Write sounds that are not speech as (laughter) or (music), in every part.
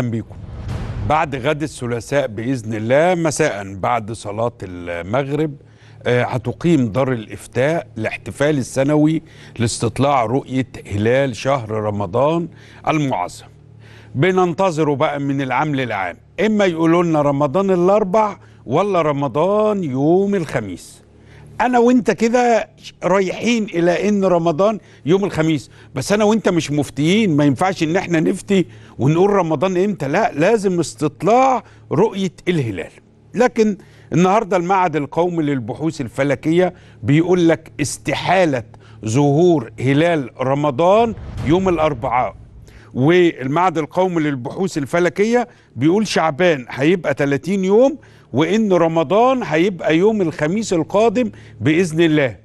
اهلا بيكم بعد غد الثلاثاء باذن الله مساء بعد صلاه المغرب آه، هتقيم دار الافتاء الاحتفال السنوي لاستطلاع رؤيه هلال شهر رمضان المعظم بننتظره بقى من العام للعام اما يقولوا لنا رمضان الاربع ولا رمضان يوم الخميس انا وانت كده رايحين الى ان رمضان يوم الخميس بس انا وانت مش مفتيين ما ينفعش ان احنا نفتي ونقول رمضان امتى لا لازم استطلاع رؤيه الهلال لكن النهارده المعهد القومي للبحوث الفلكيه بيقول لك استحاله ظهور هلال رمضان يوم الاربعاء والمعهد القومي للبحوث الفلكيه بيقول شعبان هيبقى 30 يوم وان رمضان هيبقى يوم الخميس القادم باذن الله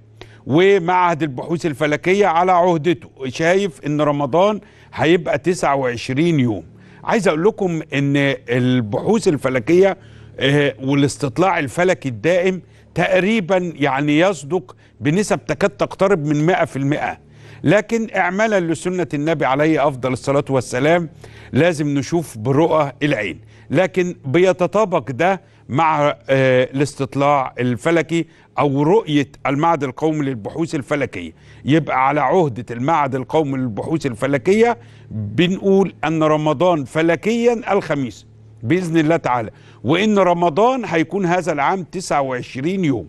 ومعهد البحوث الفلكيه على عهدته شايف ان رمضان هيبقى 29 يوم عايز اقول لكم ان البحوث الفلكيه آه، والاستطلاع الفلكي الدائم تقريبا يعني يصدق بنسب تكاد تقترب من 100% لكن اعمالا لسنة النبي عليه أفضل الصلاة والسلام لازم نشوف برؤى العين لكن بيتطابق ده مع آه، الاستطلاع الفلكي او رؤيه المعهد القومي للبحوث الفلكيه يبقى على عهده المعهد القومي للبحوث الفلكيه بنقول ان رمضان فلكيا الخميس باذن الله تعالى وان رمضان هيكون هذا العام 29 يوم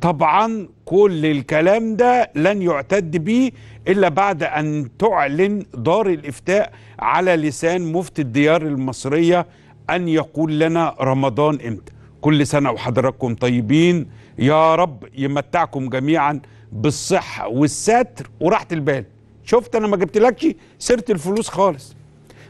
طبعا كل الكلام ده لن يعتد به الا بعد ان تعلن دار الافتاء على لسان مفتي الديار المصريه ان يقول لنا رمضان امتى كل سنة وحضراتكم طيبين يا رب يمتعكم جميعا بالصحة والستر وراحة البال شفت أنا ما جبتلكش سيرة الفلوس خالص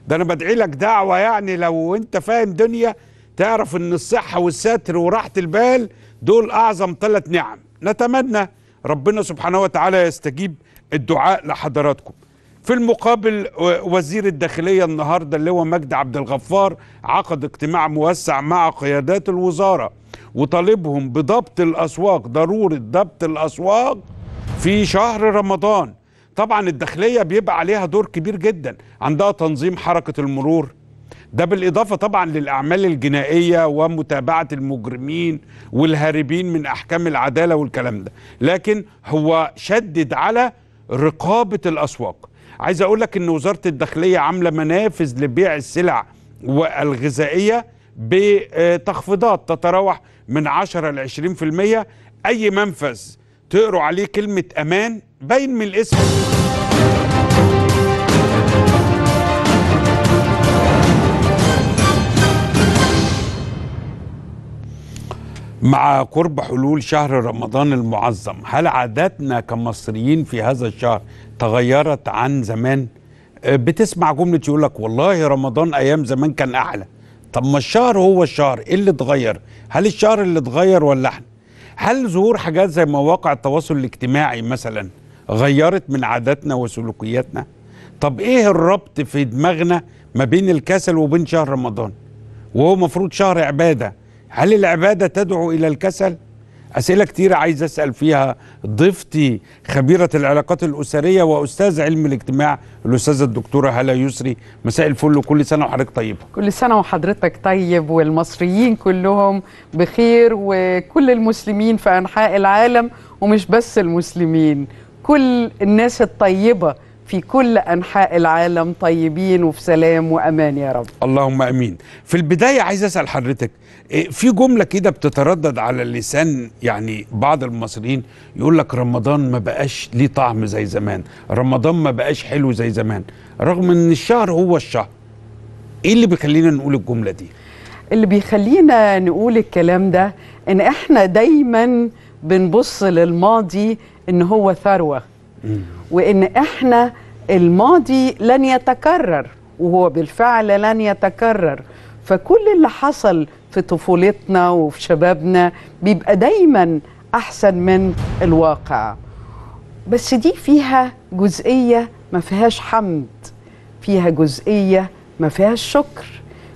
ده أنا بدعي لك دعوة يعني لو أنت فاهم دنيا تعرف أن الصحة والستر وراحة البال دول أعظم ثلاث نعم نتمنى ربنا سبحانه وتعالى يستجيب الدعاء لحضراتكم في المقابل وزير الداخلية النهاردة اللي هو مجد عبد الغفار عقد اجتماع موسع مع قيادات الوزارة وطالبهم بضبط الأسواق ضرورة ضبط الأسواق في شهر رمضان طبعا الداخلية بيبقى عليها دور كبير جدا عندها تنظيم حركة المرور ده بالإضافة طبعا للأعمال الجنائية ومتابعة المجرمين والهاربين من أحكام العدالة والكلام ده لكن هو شدد على رقابة الأسواق عايز اقول لك ان وزاره الداخليه عامله منافذ لبيع السلع والغذائيه بتخفيضات تتراوح من 10 ل 20% اي منفذ تقروا عليه كلمه امان باين من الاسم مع قرب حلول شهر رمضان المعظم هل عاداتنا كمصريين في هذا الشهر تغيرت عن زمان آه، بتسمع جمله يقول لك والله رمضان ايام زمان كان احلى طب ما الشهر هو الشهر ايه اللي اتغير هل الشهر اللي اتغير ولا احنا هل ظهور حاجات زي مواقع التواصل الاجتماعي مثلا غيرت من عاداتنا وسلوكياتنا طب ايه الربط في دماغنا ما بين الكسل وبين شهر رمضان وهو مفروض شهر عباده هل العباده تدعو الى الكسل أسئلة كتيرة عايز أسأل فيها ضيفتي خبيرة العلاقات الأسرية وأستاذ علم الاجتماع الأستاذة الدكتورة هلا يسري مساء الفل كل سنة وحضرتك طيبة كل سنة وحضرتك طيب والمصريين كلهم بخير وكل المسلمين في أنحاء العالم ومش بس المسلمين كل الناس الطيبة في كل أنحاء العالم طيبين وفي سلام وأمان يا رب اللهم أمين في البداية عايز أسأل حضرتك إيه، في جملة كده بتتردد على اللسان يعني بعض المصريين يقول لك رمضان ما بقاش ليه طعم زي زمان رمضان ما بقاش حلو زي زمان رغم أن الشهر هو الشهر إيه اللي بيخلينا نقول الجملة دي؟ اللي بيخلينا نقول الكلام ده إن إحنا دايماً بنبص للماضي إن هو ثروة وان احنا الماضي لن يتكرر وهو بالفعل لن يتكرر فكل اللي حصل في طفولتنا وفي شبابنا بيبقى دايما احسن من الواقع بس دي فيها جزئيه ما فيهاش حمد فيها جزئيه ما فيهاش شكر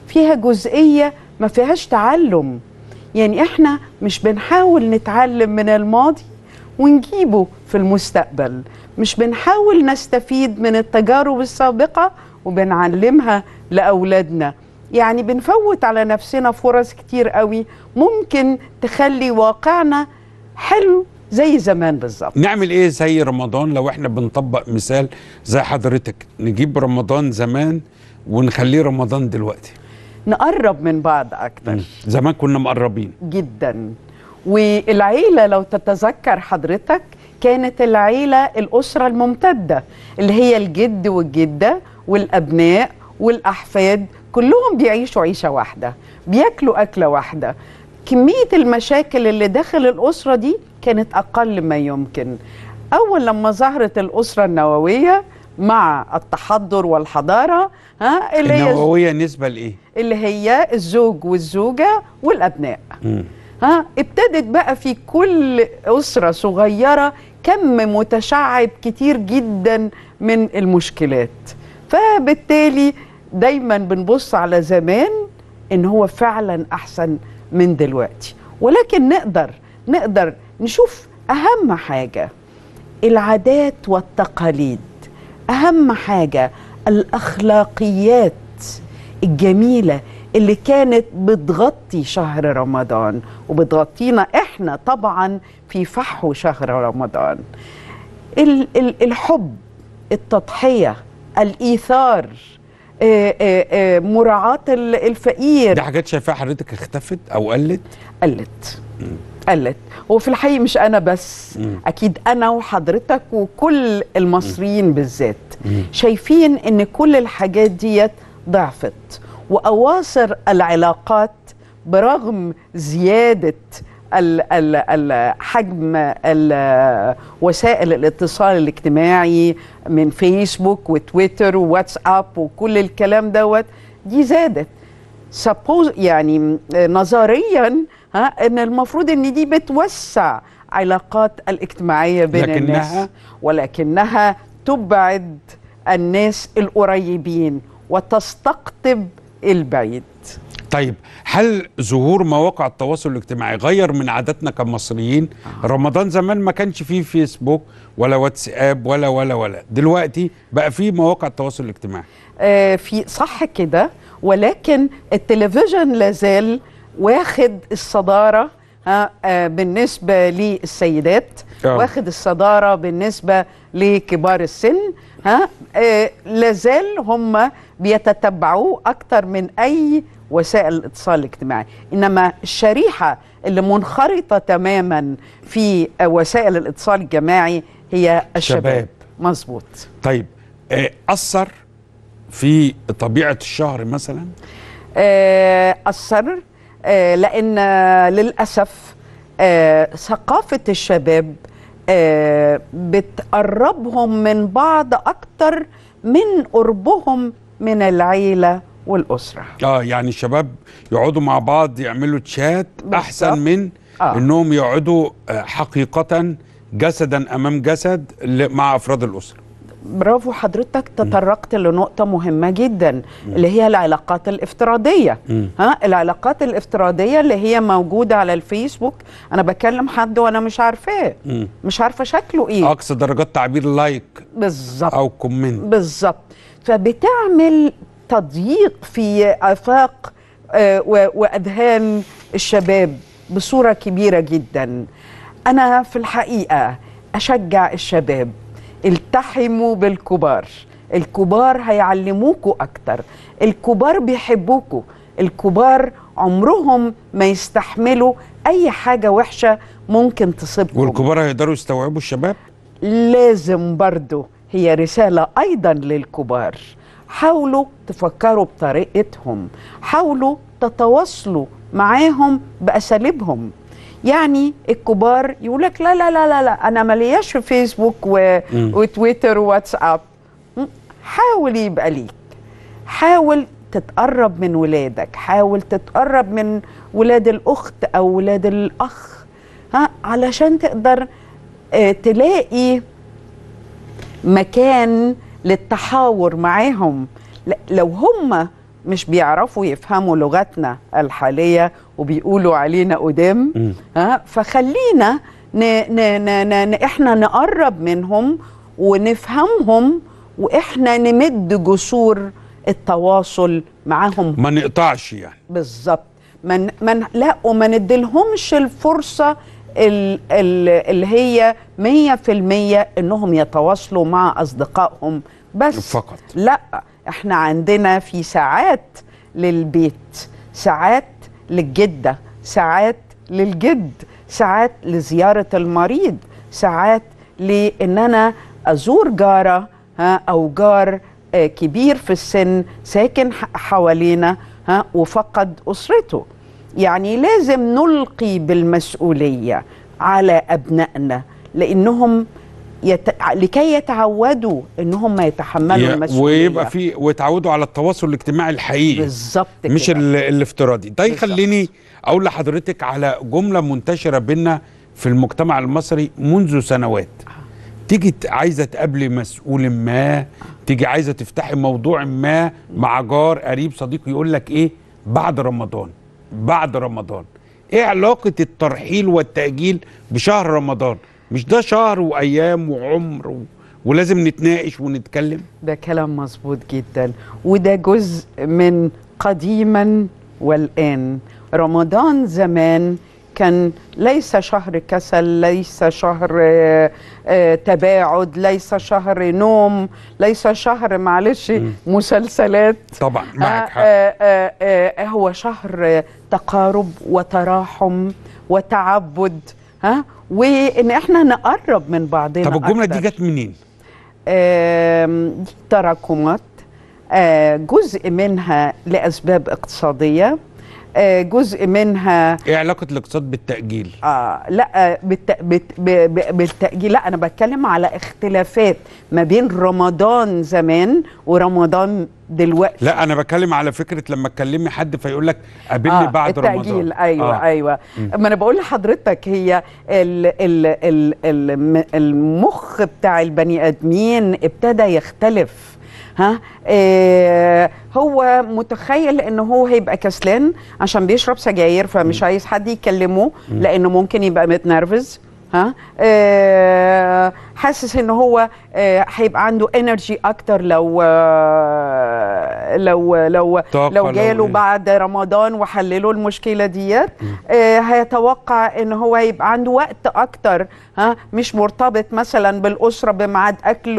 فيها جزئيه ما فيهاش تعلم يعني احنا مش بنحاول نتعلم من الماضي ونجيبه في المستقبل مش بنحاول نستفيد من التجارب السابقة وبنعلمها لأولادنا يعني بنفوت على نفسنا فرص كتير قوي ممكن تخلي واقعنا حلو زي زمان بالظبط نعمل ايه زي رمضان لو احنا بنطبق مثال زي حضرتك نجيب رمضان زمان ونخليه رمضان دلوقتي نقرب من بعض اكتر زمان كنا مقربين جدا والعيلة لو تتذكر حضرتك كانت العيلة الأسرة الممتدة اللي هي الجد والجدة والأبناء والأحفاد كلهم بيعيشوا عيشة واحدة بياكلوا أكلة واحدة كمية المشاكل اللي داخل الأسرة دي كانت أقل ما يمكن أول لما ظهرت الأسرة النووية مع التحضر والحضارة ها اللي النووية هي نسبة لإيه؟ اللي هي الزوج والزوجة والأبناء م. ها ابتدت بقى في كل أسرة صغيرة كم متشعب كتير جدا من المشكلات فبالتالي دايما بنبص على زمان ان هو فعلا احسن من دلوقتي ولكن نقدر نقدر نشوف اهم حاجه العادات والتقاليد اهم حاجه الاخلاقيات الجميله اللي كانت بتغطي شهر رمضان وبتغطينا احنا طبعا في فحو شهر رمضان الحب التضحيه الايثار آه، آه، آه، مراعاة الفقير دي حاجات شايفاها حضرتك اختفت او قلت؟ قلت قلت وفي الحقيقة مش أنا بس م. أكيد أنا وحضرتك وكل المصريين م. بالذات م. شايفين إن كل الحاجات ديت ضعفت واواصر العلاقات برغم زياده حجم وسائل الاتصال الاجتماعي من فيسبوك وتويتر وواتساب وكل الكلام دوت دي زادت يعني نظريا ها ان المفروض ان دي بتوسع علاقات الاجتماعيه بين لكنها الناس ولكنها تبعد الناس القريبين وتستقطب البعيد طيب هل ظهور مواقع التواصل الاجتماعي غير من عاداتنا كمصريين آه. رمضان زمان ما كانش فيه فيسبوك ولا واتساب ولا ولا ولا دلوقتي بقى فيه مواقع التواصل الاجتماعي آه في صح كده ولكن التلفزيون لازال واخد الصداره آه بالنسبه للسيدات آه. واخد الصداره بالنسبه لكبار السن ها آه لازال هم بيتتبعوه اكتر من اي وسائل الاتصال الاجتماعي انما الشريحه اللي منخرطه تماما في وسائل الاتصال الجماعي هي الشباب مظبوط طيب آه، اثر في طبيعه الشهر مثلا آه، اثر آه، لان للاسف ثقافه الشباب آه، بتقربهم من بعض أكتر من قربهم من العيلة والأسرة آه يعني الشباب يقعدوا مع بعض يعملوا تشات أحسن من آه. إنهم يقعدوا آه، حقيقة جسدا أمام جسد مع أفراد الأسرة برافو حضرتك تطرقت لنقطة مهمة جدا اللي هي العلاقات الافتراضية ها العلاقات الافتراضية اللي هي موجودة على الفيسبوك أنا بكلم حد وأنا مش عارفاه مش عارفة شكله إيه أقصى درجات تعبير لايك بالظبط أو كومنت بالظبط فبتعمل تضييق في آفاق آه، وأذهان الشباب بصورة كبيرة جدا أنا في الحقيقة أشجع الشباب التحموا بالكبار الكبار هيعلموكوا أكتر الكبار بيحبوكوا الكبار عمرهم ما يستحملوا أي حاجة وحشة ممكن تصيبهم والكبار هيقدروا يستوعبوا الشباب؟ لازم برضو هي رسالة أيضا للكبار حاولوا تفكروا بطريقتهم حاولوا تتواصلوا معاهم بأساليبهم يعني الكبار يقول لك لا لا لا لا انا مالياش في فيسبوك و... وتويتر وواتساب حاول يبقى ليك حاول تتقرب من ولادك حاول تتقرب من ولاد الاخت او ولاد الاخ ها علشان تقدر آه، تلاقي مكان للتحاور معاهم لو هم مش بيعرفوا يفهموا لغتنا الحاليه وبيقولوا علينا قدام ها فخلينا ن ن ن ن احنا نقرب منهم ونفهمهم واحنا نمد جسور التواصل معاهم ما نقطعش يعني بالظبط من من لا وما نديلهمش الفرصه ال اللي هي 100% انهم يتواصلوا مع اصدقائهم بس فقط لا احنا عندنا في ساعات للبيت ساعات للجدة ساعات للجد ساعات لزيارة المريض ساعات لأن أنا أزور جارة أو جار آه، كبير في السن ساكن حوالينا وفقد أسرته يعني لازم نلقي بالمسؤولية على أبنائنا لأنهم يت... لكي يتعودوا ان هم يتحملوا المسؤوليه ويبقى في ويتعودوا على التواصل الاجتماعي الحقيقي بالظبط مش ال... الافتراضي ده يخليني اقول لحضرتك على جمله منتشره بينا في المجتمع المصري منذ سنوات آه. تيجي عايزه تقابلي مسؤول ما آه. تيجي عايزه تفتحي موضوع ما مع جار قريب صديق يقول لك ايه بعد رمضان بعد رمضان ايه علاقه الترحيل والتاجيل بشهر رمضان مش ده شهر وايام وعمر و... ولازم نتناقش ونتكلم ده كلام مظبوط جدا وده جزء من قديما والان رمضان زمان كان ليس شهر كسل ليس شهر آه، آه، تباعد ليس شهر نوم ليس شهر معلش مسلسلات طبعا آه، معك حق. هو شهر تقارب وتراحم وتعبد ها وان احنا نقرب من بعضنا طب الجمله دي جت منين تراكمات آه، جزء منها لاسباب اقتصاديه آه، جزء منها ايه علاقه الاقتصاد بالتاجيل اه لا آه، بالت... بت... ب... ب... بالتاجيل لا انا بتكلم على اختلافات ما بين رمضان زمان ورمضان دلوقتي لا انا بتكلم على فكره لما تكلمي حد فيقول لك قابلني آه بعد التأجيل رمضان ايوه, أيوة. آه. ايوه ما انا بقول لحضرتك هي ال ال ال ال المخ بتاع البني ادمين ابتدى يختلف ها آه هو متخيل ان هو هيبقى كسلان عشان بيشرب سجاير فمش عايز حد يكلمه لانه ممكن يبقى متنرفز ها آه حاسس ان هو آه هيبقى عنده انرجي اكتر لو آه لو لو لو جاله إيه. بعد رمضان وحلله المشكله ديت آه، هيتوقع ان هو هيبقى عنده وقت اكتر ها مش مرتبط مثلا بالاسره بميعاد اكل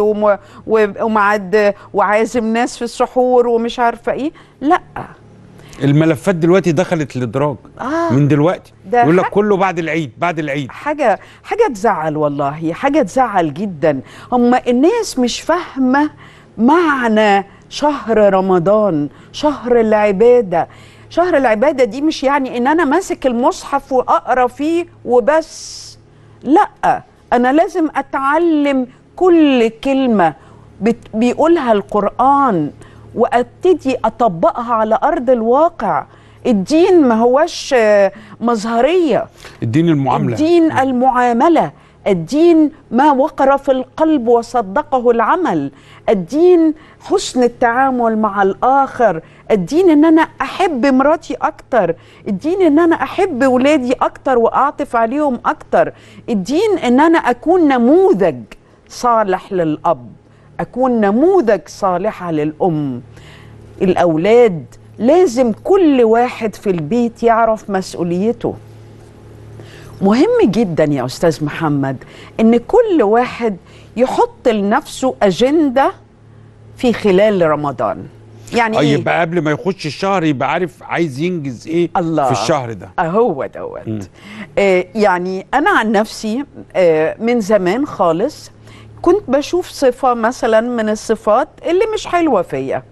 وميعاد وعازم ناس في السحور ومش عارفه ايه لا الملفات دلوقتي دخلت الادراج آه من دلوقتي يقول لك كله بعد العيد بعد العيد حاجه حاجه تزعل والله حاجه تزعل جدا هم الناس مش فاهمه معنى شهر رمضان شهر العباده شهر العباده دي مش يعني ان انا ماسك المصحف واقرا فيه وبس لا انا لازم اتعلم كل كلمه بيقولها القران وابتدي اطبقها على ارض الواقع الدين ما هوش آه، مظهريه الدين المعامله الدين المعامله الدين ما وقر في القلب وصدقه العمل الدين حسن التعامل مع الآخر الدين أن أنا أحب مراتي أكتر الدين أن أنا أحب ولادي أكتر وأعطف عليهم أكتر الدين أن أنا أكون نموذج صالح للأب أكون نموذج صالحة للأم الأولاد لازم كل واحد في البيت يعرف مسؤوليته مهم جدا يا أستاذ محمد إن كل واحد يحط لنفسه أجندة في خلال رمضان يعني أي طيب، إيه؟ يبقى قبل ما يخش الشهر يبقى عارف عايز ينجز ايه الله في الشهر ده اهو آه، دوت آه يعني انا عن نفسي آه من زمان خالص كنت بشوف صفة مثلا من الصفات اللي مش حلوة فيا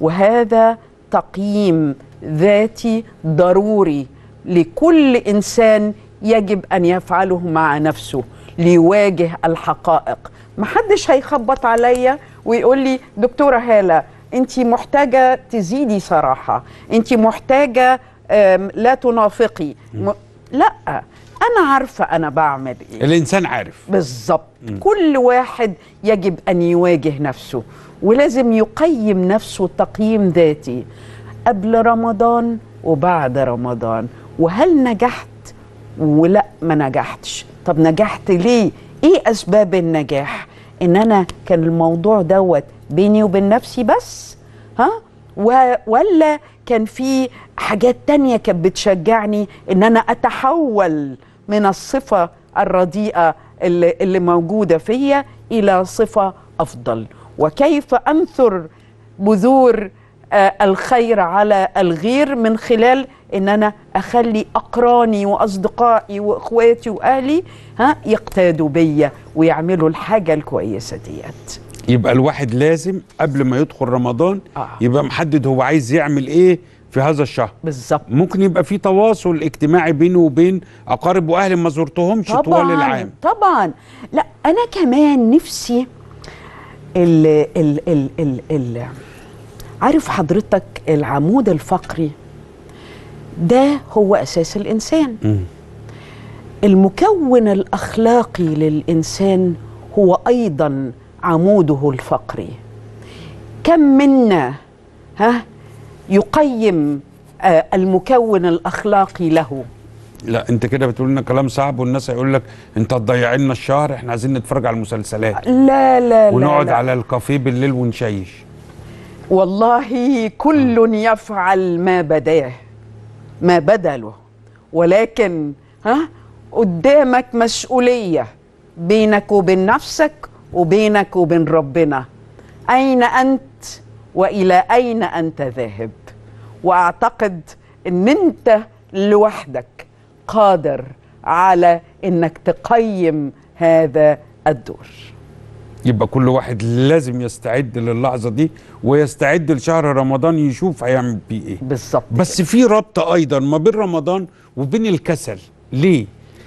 وهذا تقييم ذاتي ضروري لكل إنسان يجب أن يفعله مع نفسه ليواجه الحقائق محدش هيخبط عليا ويقول لي دكتورة هالة أنت محتاجة تزيدي صراحة أنت محتاجة لا تنافقي لا انا عارفه انا بعمل ايه الانسان عارف بالظبط كل واحد يجب ان يواجه نفسه ولازم يقيم نفسه تقييم ذاتي قبل رمضان وبعد رمضان وهل نجحت ولا ما نجحتش طب نجحت ليه ايه اسباب النجاح ان انا كان الموضوع دوت بيني وبين نفسي بس ها ولا كان في حاجات تانية كانت بتشجعني ان انا اتحول من الصفة الرديئة اللي, اللي موجودة فيا إلى صفة أفضل وكيف أنثر بذور آه، الخير على الغير من خلال ان انا اخلي اقراني واصدقائي واخواتي واهلي ها يقتادوا بيا ويعملوا الحاجه الكويسه ديت يبقى الواحد لازم قبل ما يدخل رمضان آه. يبقى محدد هو عايز يعمل ايه في هذا الشهر بالظبط ممكن يبقى في تواصل اجتماعي بينه وبين اقارب واهل ما زرتهمش طول العام طبعا لا انا كمان نفسي ال ال ال ال ال عارف حضرتك العمود الفقري ده هو اساس الانسان م. المكون الاخلاقي للانسان هو ايضا عموده الفقري كم منا ها يقيم آه، المكون الاخلاقي له لا انت كده بتقول لنا كلام صعب والناس هيقول لك انت هتضيع لنا الشهر احنا عايزين نتفرج على المسلسلات لا لا ونقعد لا لا. على الكافيه بالليل ونشيش والله كل آه. يفعل ما بداه ما بدله ولكن ها قدامك مسؤوليه بينك وبين نفسك وبينك وبين ربنا اين انت والى اين انت ذاهب واعتقد ان انت لوحدك قادر على انك تقيم هذا الدور يبقى كل واحد لازم يستعد للحظه دي ويستعد لشهر رمضان يشوف هيعمل بيه ايه بالظبط بس في ربط ايضا ما بين رمضان وبين الكسل ليه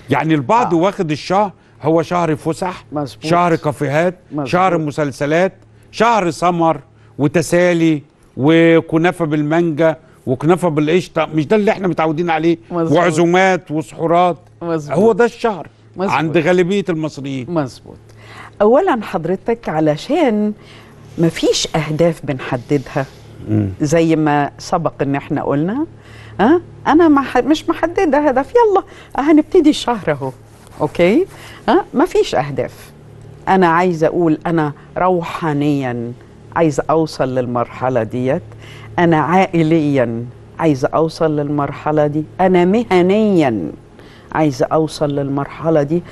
يعني البعض آه. واخد الشهر هو شهر فسح مزبوط. شهر كافيهات مزبوط. شهر مسلسلات شهر سمر وتسالي وكنافه بالمانجا وكنافه بالقشطه مش ده اللي احنا متعودين عليه مزبوط. وعزومات وسحورات مزبوط. هو ده الشهر مزبوط. عند غالبيه المصريين مظبوط اولا حضرتك علشان ما فيش اهداف بنحددها زي ما سبق ان احنا قلنا ها أه؟ انا مح... مش محدده هدف يلا هنبتدي الشهر اهو اوكي ها أه؟ ما فيش اهداف انا عايزه اقول انا روحانيا عايزه اوصل للمرحله ديت انا عائليا عايزه اوصل للمرحله دي انا مهنيا عايزه اوصل للمرحله دي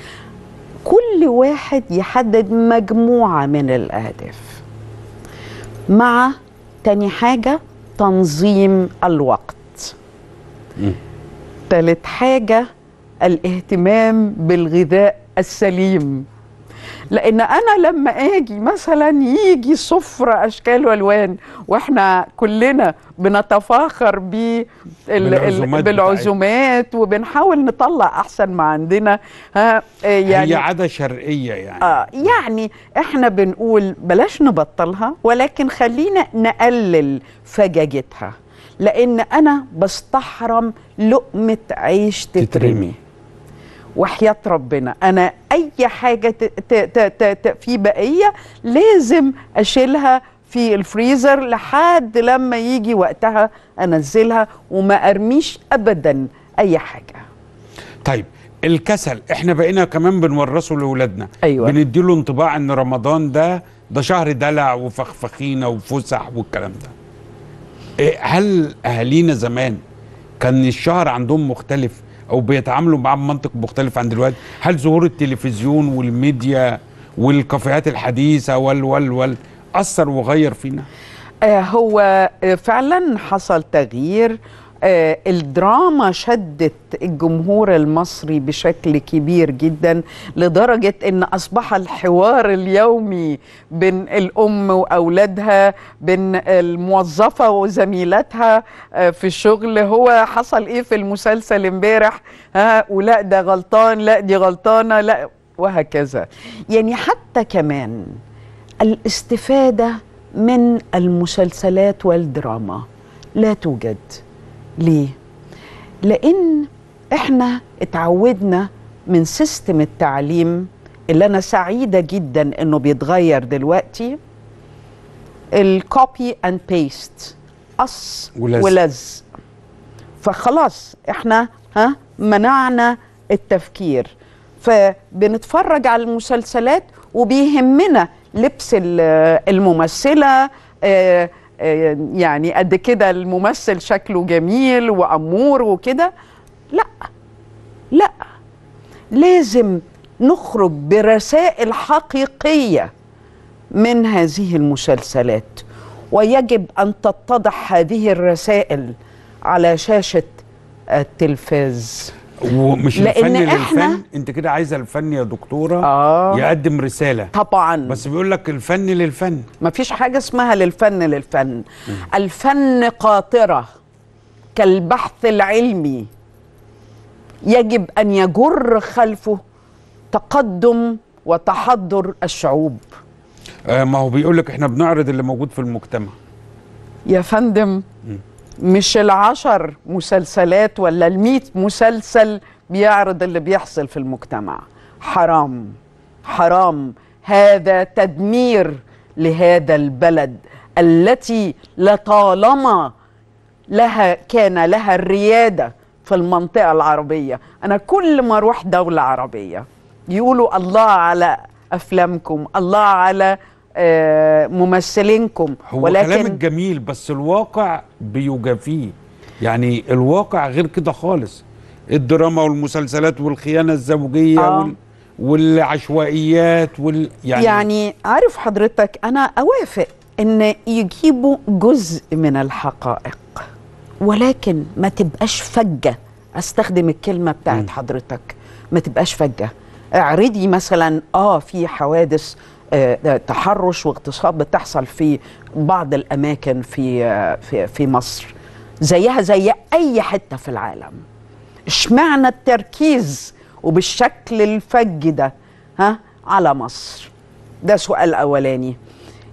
كل واحد يحدد مجموعه من الاهداف مع تاني حاجه تنظيم الوقت ثالث حاجه الاهتمام بالغذاء السليم لان انا لما اجي مثلا يجي سفره اشكال والوان واحنا كلنا بنتفاخر بال... بالعزومات, بالعزومات وبنحاول نطلع احسن ما عندنا ها آه، يعني هي عاده شرقيه يعني اه يعني احنا بنقول بلاش نبطلها ولكن خلينا نقلل فجاجتها لان انا بستحرم لقمه عيش تترمي, تترمي. وحياة ربنا أنا أي حاجة ت ت ت في بقية لازم أشيلها في الفريزر لحد لما يجي وقتها أنزلها وما أرميش أبدا أي حاجة طيب الكسل احنا بقينا كمان بنورثه لاولادنا أيوة. بنديله انطباع ان رمضان ده ده شهر دلع وفخفخينه وفسح والكلام ده إيه هل اهالينا زمان كان الشهر عندهم مختلف او بيتعاملوا معاه بمنطق مختلف عن دلوقتي هل ظهور التلفزيون والميديا والكافيهات الحديثه وال وال وال اثر وغير فينا آه، هو فعلا حصل تغيير آه، الدراما شدت الجمهور المصري بشكل كبير جدا لدرجة أن أصبح الحوار اليومي بين الأم وأولادها بين الموظفة آه في الشغل هو حصل إيه في المسلسل امبارح ها ولا ده غلطان لا دي غلطانة لا وهكذا يعني حتى كمان الاستفادة من المسلسلات والدراما لا توجد ليه؟ لأن احنا اتعودنا من سيستم التعليم اللي أنا سعيدة جدا إنه بيتغير دلوقتي الكوبي اند بيست قص ولز. فخلاص احنا ها منعنا التفكير فبنتفرج على المسلسلات وبيهمنا لبس الممثله آه، يعني قد كده الممثل شكله جميل وامور وكده لا لا لازم نخرج برسائل حقيقيه من هذه المسلسلات ويجب ان تتضح هذه الرسائل على شاشه التلفاز ومش لأن الفن إحنا للفن انت كده عايزه الفن يا دكتوره آه يقدم رساله طبعا بس بيقول لك الفن للفن مفيش حاجه اسمها للفن للفن م. الفن قاطره كالبحث العلمي يجب ان يجر خلفه تقدم وتحضر الشعوب آه ما هو بيقول لك احنا بنعرض اللي موجود في المجتمع يا فندم م. مش العشر مسلسلات ولا الميت مسلسل بيعرض اللي بيحصل في المجتمع حرام حرام هذا تدمير لهذا البلد التي لطالما لها كان لها الرياده في المنطقه العربيه انا كل ما اروح دوله عربيه يقولوا الله على افلامكم الله على آه، ممثلينكم هو ولكن كلامك جميل بس الواقع بيجافيه يعني الواقع غير كده خالص الدراما والمسلسلات والخيانه الزوجيه آه. وال... والعشوائيات وال يعني يعني عارف حضرتك انا اوافق ان يجيبوا جزء من الحقائق ولكن ما تبقاش فجه استخدم الكلمه بتاعت م. حضرتك ما تبقاش فجه اعرضي مثلا اه في حوادث آه، آه، تحرش واغتصاب بتحصل في بعض الاماكن في آه، في في مصر زيها زي اي حته في العالم اشمعنى التركيز وبالشكل الفج ده ها على مصر ده سؤال اولاني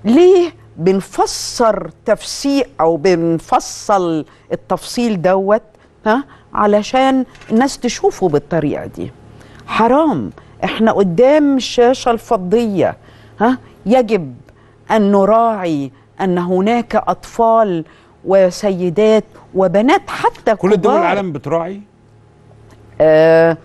ليه بنفسر تفسير او بنفصل التفصيل دوت ها علشان الناس تشوفه بالطريقه دي حرام احنا قدام الشاشه الفضيه ها يجب أن نراعي أن هناك أطفال وسيدات وبنات حتى كل دول العالم بتراعي؟ آه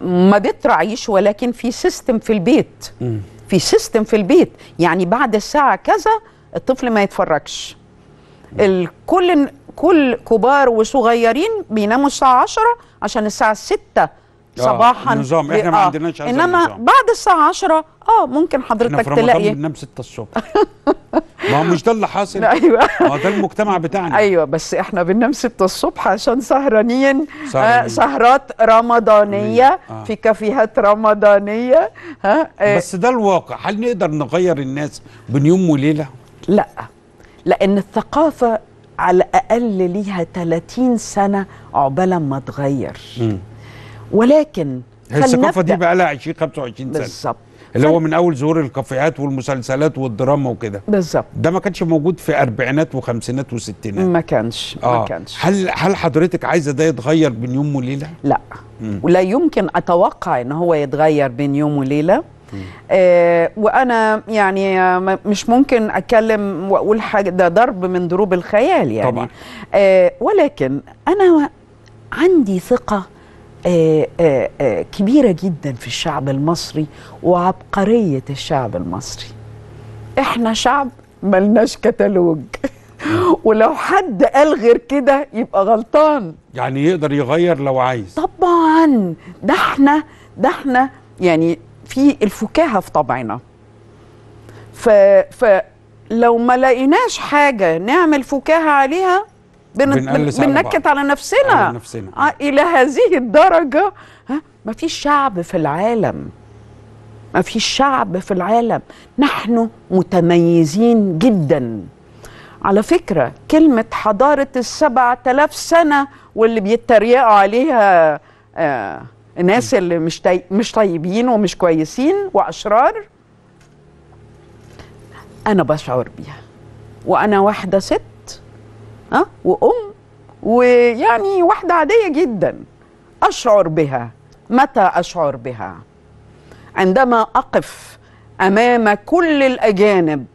ما بتراعيش ولكن في سيستم في البيت م. في سيستم في البيت يعني بعد الساعة كذا الطفل ما يتفرجش الكل كل كبار وصغيرين بيناموا الساعة 10 عشان الساعة 6 آه، صباحا نظام احنا ما آه، عندناش انما بعد الساعة 10 اه ممكن حضرتك تلاقي احنا في رمضان بننام 6 الصبح ما هو مش ده اللي حاصل (laughs) ايوه ما ده المجتمع بتاعنا ايوه بس احنا بننام 6 الصبح عشان سهرانين آه سهرات رمضانيه آه. في كافيهات رمضانيه ها آه بس ده الواقع هل نقدر نغير الناس بين يوم وليله؟ لا لان الثقافه على الاقل ليها 30 سنه عقبال ما تغير ولكن الثقافه دي بقى لها 20 25 سنه بالظبط اللي هو من اول ظهور الكافيهات والمسلسلات والدراما وكده بالظبط ده ما كانش موجود في اربعينات وخمسينات وستينات ما كانش آه. ما كانش هل هل حضرتك عايزه ده يتغير بين يوم وليله لا مم. ولا يمكن اتوقع ان هو يتغير بين يوم وليله آه وانا يعني آه، مش ممكن اتكلم واقول حاجه ده ضرب من ضروب الخيال يعني طبعا آه ولكن انا عندي ثقه آه، آه، آه، كبيرة جدا في الشعب المصري وعبقرية الشعب المصري احنا شعب ملناش كتالوج (laughs) ولو حد قال غير كده يبقى غلطان يعني يقدر يغير لو عايز طبعا ده احنا ده احنا يعني في الفكاهة في طبعنا ف... فلو ما لقيناش حاجة نعمل فكاهة عليها بننكت على, نفسنا, على نفسنا. آه الى هذه الدرجه ها ما فيش شعب في العالم ما فيش شعب في العالم نحن متميزين جدا على فكره كلمه حضاره السبع تلاف سنه واللي بيتريقوا عليها آه الناس اللي مش طي... مش طيبين ومش كويسين واشرار انا بشعر بيها وانا واحده ست أه؟ وأم ويعني واحدة عادية جدا أشعر بها متى أشعر بها عندما أقف أمام كل الأجانب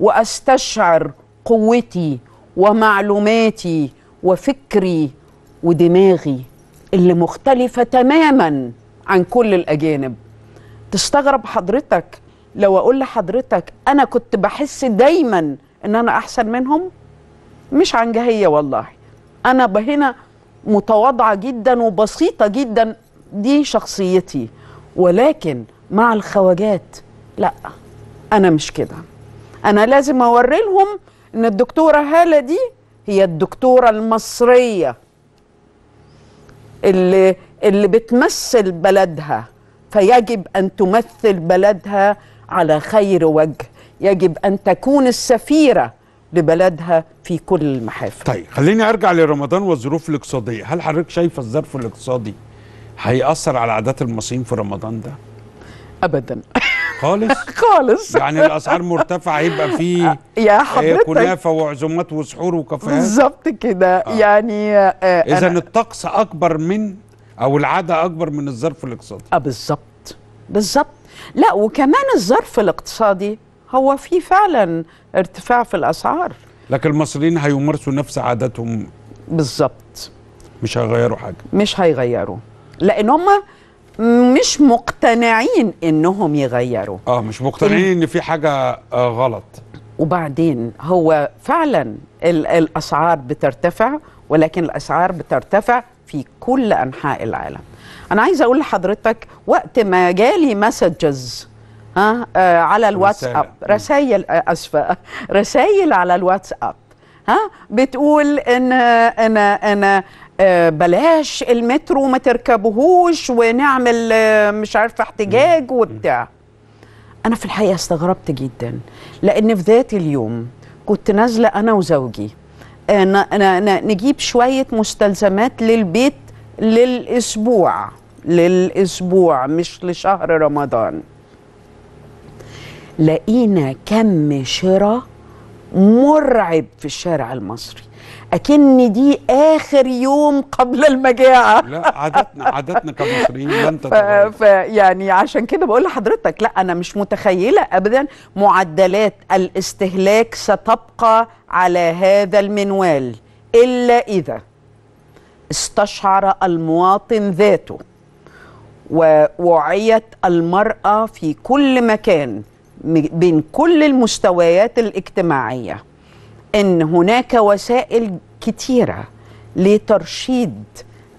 وأستشعر قوتي ومعلوماتي وفكري ودماغي اللي مختلفة تماما عن كل الأجانب تستغرب حضرتك لو أقول لحضرتك أنا كنت بحس دايما إن أنا أحسن منهم مش عنجهيه والله انا بهنا متواضعه جدا وبسيطه جدا دي شخصيتي ولكن مع الخواجات لا انا مش كده انا لازم اوري لهم ان الدكتوره هاله دي هي الدكتوره المصريه اللي اللي بتمثل بلدها فيجب ان تمثل بلدها على خير وجه يجب ان تكون السفيره لبلدها في كل المحافل طيب خليني ارجع لرمضان والظروف الاقتصاديه هل حضرتك شايفه الظرف الاقتصادي هيأثر على عادات المصريين في رمضان ده ابدا خالص (laughs) خالص يعني الاسعار مرتفعه هيبقى فيه (laughs) يا حضرتك إيه، كنافه وعزومات وسحور وكافيهات بالظبط كده آه. يعني آه اذا الطقس اكبر من او العاده اكبر من الظرف الاقتصادي اه بالظبط بالظبط لا وكمان الظرف الاقتصادي هو في فعلا ارتفاع في الاسعار لكن المصريين هيمارسوا نفس عاداتهم بالظبط مش هيغيروا حاجه مش هيغيروا لان هم مش مقتنعين انهم يغيروا اه مش مقتنعين ان, في حاجه آه غلط وبعدين هو فعلا الاسعار بترتفع ولكن الاسعار بترتفع في كل انحاء العالم انا عايز اقول لحضرتك وقت ما جالي مسجز آه على الواتساب رسائل آه، اسفه (laughs) رسائل على الواتساب ها بتقول ان انا انا آه، بلاش المترو ما تركبهوش ونعمل آه، مش عارفه احتجاج وبتاع انا في الحقيقه استغربت جدا لان في ذات اليوم كنت نازله انا وزوجي أنا أنا أنا نجيب شويه مستلزمات للبيت للاسبوع للاسبوع مش لشهر رمضان لقينا كم شراء مرعب في الشارع المصري اكن دي اخر يوم قبل المجاعه لا عادتنا عادتنا كمصريين لن (laughs) تتغير فيعني عشان كده بقول لحضرتك لا انا مش متخيله ابدا معدلات الاستهلاك ستبقى على هذا المنوال الا اذا استشعر المواطن ذاته ووعيت المراه في كل مكان بين كل المستويات الاجتماعيه ان هناك وسائل كتيره لترشيد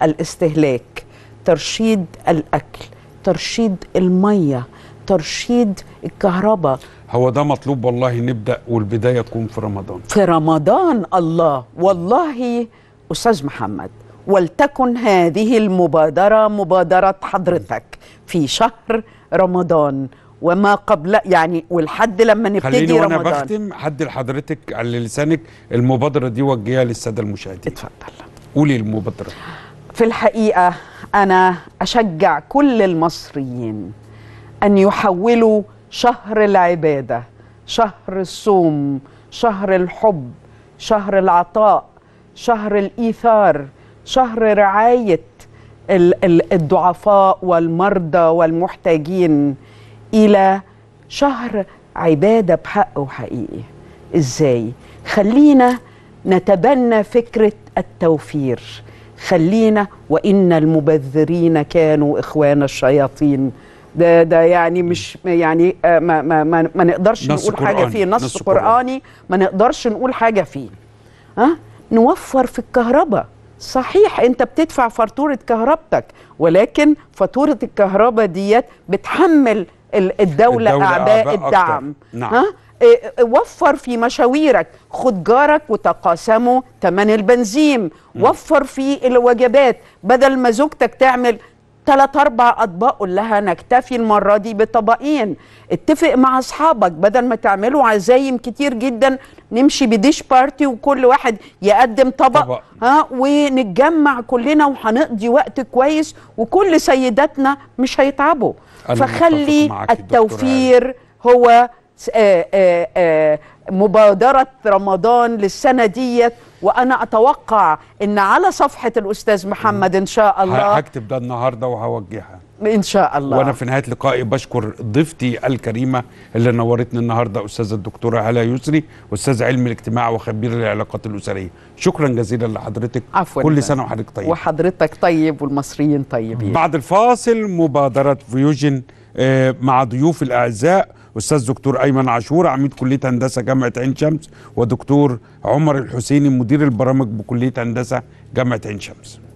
الاستهلاك ترشيد الاكل ترشيد الميه ترشيد الكهرباء هو ده مطلوب والله نبدا والبدايه تكون في رمضان في رمضان الله والله استاذ محمد ولتكن هذه المبادره مبادره حضرتك في شهر رمضان وما قبل يعني ولحد لما نبتدي خليني وانا رمضان بختم حد لحضرتك على لسانك المبادره دي وجهها للساده المشاهدين اتفضل قولي المبادره في الحقيقه انا اشجع كل المصريين ان يحولوا شهر العباده شهر الصوم شهر الحب شهر العطاء شهر الايثار شهر رعايه الضعفاء والمرضى والمحتاجين الى شهر عباده بحق وحقيقي ازاي خلينا نتبنى فكره التوفير خلينا وان المبذرين كانوا اخوان الشياطين ده ده يعني مش يعني آه، ما ما ما, ما نقدرش نقول قرآني. حاجه فيه نص, نص قرآني. قراني ما نقدرش نقول حاجه فيه ها نوفر في الكهرباء صحيح انت بتدفع فاتوره كهربتك ولكن فاتوره الكهرباء ديت بتحمل الدولة, الدولة أعباء, أعباء الدعم نعم. ها؟ إيه، إيه، وفر في مشاويرك خد جارك وتقاسموا ثمن البنزين وفر في الوجبات بدل ما زوجتك تعمل ثلاث اربع اطباق قول لها نكتفي المره دي بطبقين اتفق مع اصحابك بدل ما تعملوا عزايم كتير جدا نمشي بديش بارتي وكل واحد يقدم طبق, طبق. ها ونتجمع كلنا وهنقضي وقت كويس وكل سيداتنا مش هيتعبوا فخلي التوفير هو آآ آه، آآ آه، آه، مبادره رمضان للسنه ديت وانا اتوقع ان على صفحه الاستاذ محمد ان شاء الله هكتب ده النهارده وهوجهها ان شاء الله وانا في نهايه لقائي بشكر ضيفتي الكريمه اللي نورتني النهارده استاذه الدكتوره هلا يسري استاذ علم الاجتماع وخبير العلاقات الاسريه شكرا جزيلا لحضرتك عفوا كل سنه وحضرتك طيب وحضرتك طيب والمصريين طيبين بعد الفاصل مبادره فيوجن آه، مع ضيوف الاعزاء استاذ دكتور ايمن عاشور عميد كليه هندسه جامعه عين شمس ودكتور عمر الحسيني مدير البرامج بكليه هندسه جامعه عين شمس